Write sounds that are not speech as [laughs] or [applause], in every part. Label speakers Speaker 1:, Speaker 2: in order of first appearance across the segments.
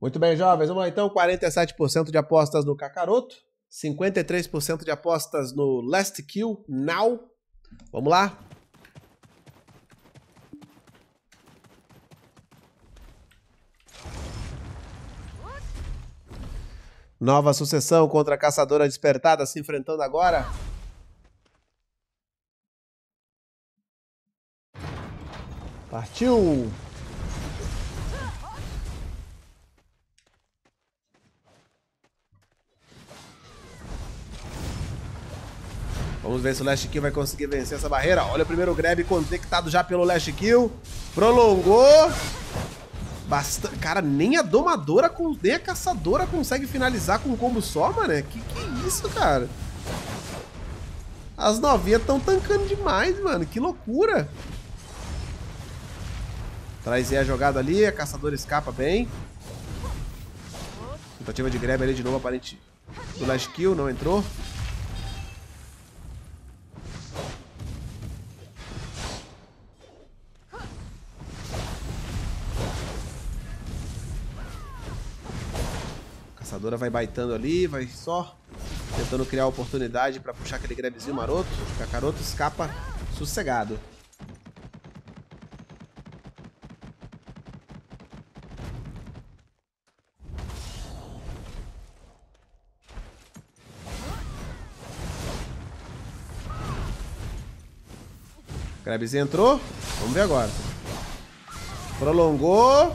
Speaker 1: Muito bem, jovens. Vamos lá então. 47% de apostas no Cacaroto, 53% de apostas no Last Kill Now. Vamos lá. Nova sucessão contra a caçadora despertada se enfrentando agora. Partiu! ver se o Last Kill vai conseguir vencer essa barreira. Olha o primeiro grab conectado já pelo Last Kill. Prolongou. Cara, nem a domadora, com... nem a caçadora consegue finalizar com um combo só, mano. Que que isso, cara? As novinhas estão tancando demais, mano. Que loucura. Traz a jogada ali, a caçadora escapa bem. Tentativa de grab ali de novo, aparente do last kill, não entrou. caçadora vai baitando ali, vai só tentando criar oportunidade para puxar aquele grabzinho maroto. O cacaroto escapa sossegado. Grabzinho entrou. Vamos ver agora. Prolongou.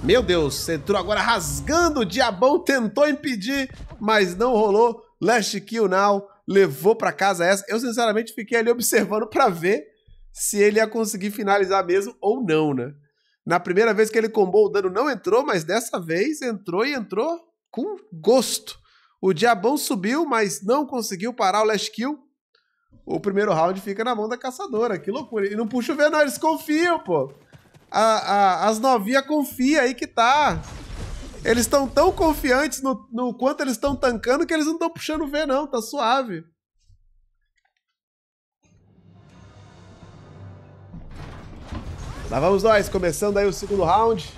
Speaker 1: Meu Deus, entrou agora rasgando, o Diabão tentou impedir, mas não rolou. Last Kill Now levou para casa essa. Eu sinceramente fiquei ali observando para ver se ele ia conseguir finalizar mesmo ou não, né? Na primeira vez que ele combou, o dano não entrou, mas dessa vez entrou e entrou com gosto. O Diabão subiu, mas não conseguiu parar o Last Kill. O primeiro round fica na mão da caçadora. Que loucura. E não puxa o V, não. Eles confiam, pô a, a, as novinhas confia aí que tá. Eles estão tão confiantes no, no quanto eles estão tancando que eles não estão puxando V, não. Tá suave. Lá vamos nós, começando aí o segundo round.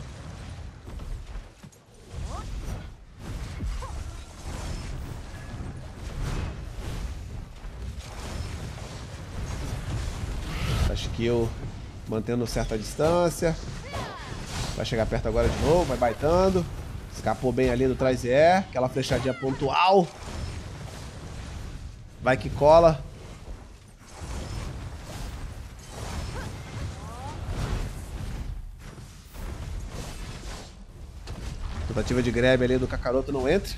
Speaker 1: Acho que eu mantendo certa distância. Vai chegar perto agora de novo, vai baitando. Escapou bem ali do traseiro, aquela flechadinha pontual. Vai que cola. Tentativa de grab ali do Kakaroto não entra.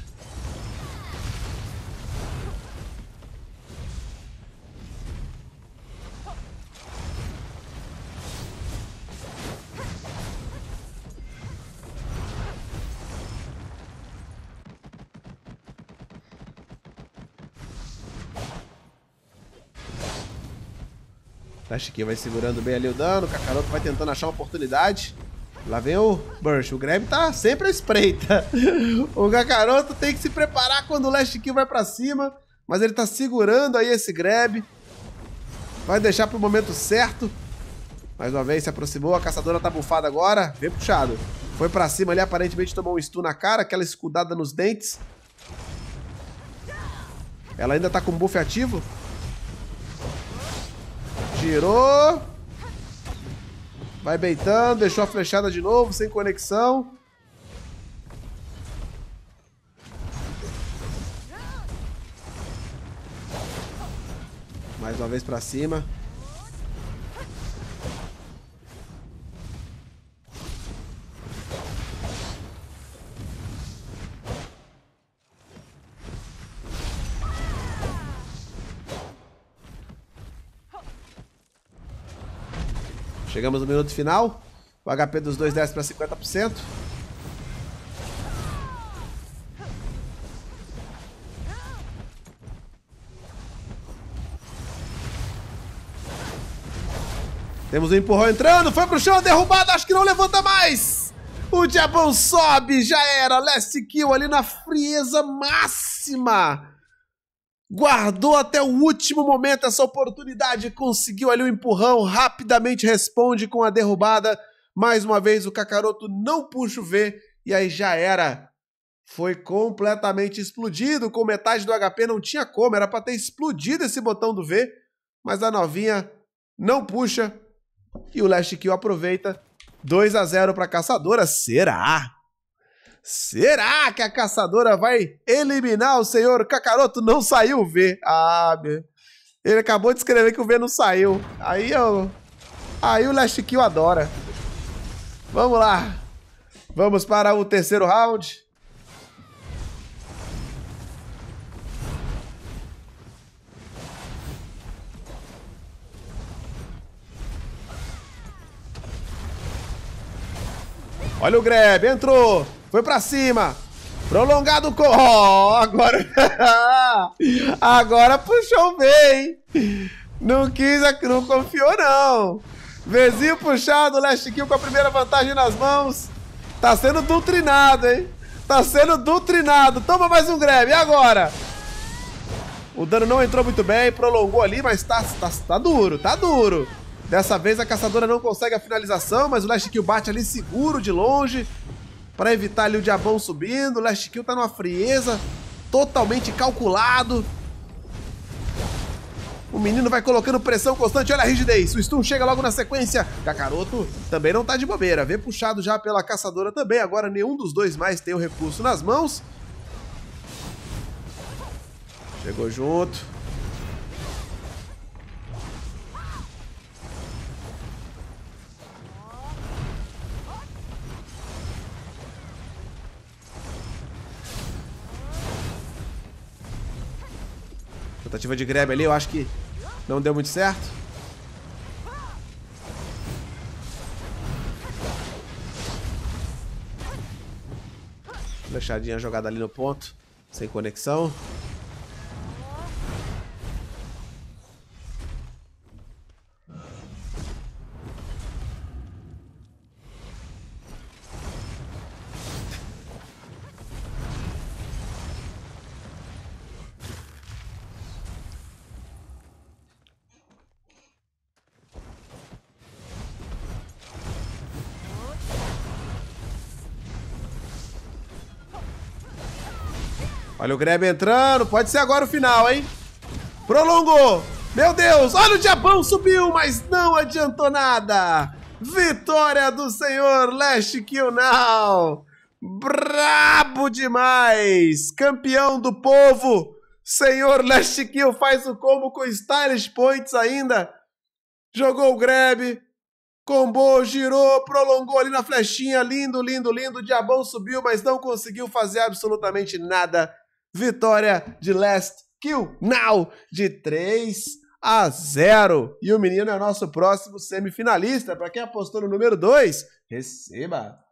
Speaker 1: Tashiki tá, vai segurando bem ali o dano. O Kakaroto vai tentando achar uma oportunidade. Lá vem o Burst. O Grab tá sempre à espreita. [laughs] o Kakaroto tem que se preparar quando o Last Kill vai pra cima. Mas ele tá segurando aí esse Grab. Vai deixar pro momento certo. Mais uma vez se aproximou. A caçadora tá bufada agora. Vem puxado. Foi pra cima ali. Aparentemente tomou um stun na cara. Aquela escudada nos dentes. Ela ainda tá com o buff ativo. Girou. Vai beitando, deixou a flechada de novo, sem conexão. Mais uma vez pra cima. Chegamos no minuto final. O HP dos dois desce para 50%. Temos um empurrão entrando, foi pro chão, derrubado, acho que não levanta mais. O diabão sobe, já era. Last kill ali na frieza máxima guardou até o último momento essa oportunidade, conseguiu ali o um empurrão, rapidamente responde com a derrubada. Mais uma vez, o Kakaroto não puxa o V e aí já era. Foi completamente explodido, com metade do HP, não tinha como, era para ter explodido esse botão do V, mas a novinha não puxa e o Last Kill aproveita. 2 a 0 para caçadora, será? Será que a caçadora vai eliminar o senhor Kakaroto? Não saiu o V. Ah, meu. Ele acabou de escrever que o V não saiu. Aí eu... Aí o Last Kill adora. Vamos lá. Vamos para o terceiro round. Olha o grab, entrou. Foi pra cima. Prolongado com... Oh, agora... [laughs] agora puxou bem. Não quis, não confiou não. Vezinho puxado, Last Kill com a primeira vantagem nas mãos. Tá sendo doutrinado, hein? Tá sendo doutrinado. Toma mais um grab. E agora? O dano não entrou muito bem, prolongou ali, mas tá, tá, tá duro, tá duro. Dessa vez a caçadora não consegue a finalização, mas o Last Kill bate ali seguro de longe para evitar ali o Diabão subindo. O Last Kill tá numa frieza, totalmente calculado. O menino vai colocando pressão constante, olha a rigidez. O Stun chega logo na sequência. Kakaroto também não tá de bobeira. Vem puxado já pela caçadora também. Agora nenhum dos dois mais tem o recurso nas mãos. Chegou junto. Tentativa de grab ali, eu acho que não deu muito certo. fechadinha jogada ali no ponto, sem conexão. Olha o Greb entrando. Pode ser agora o final, hein? Prolongou. Meu Deus, olha o Japão subiu, mas não adiantou nada. Vitória do senhor Kill Now. Brabo demais! Campeão do povo! Senhor Last Kill faz o combo com Stylish Points ainda. Jogou o grab, combou, girou, prolongou ali na flechinha. Lindo, lindo, lindo. O diabão subiu, mas não conseguiu fazer absolutamente nada Vitória de Last Kill Now de 3 a 0. E o menino é o nosso próximo semifinalista. Para quem apostou no número 2, receba!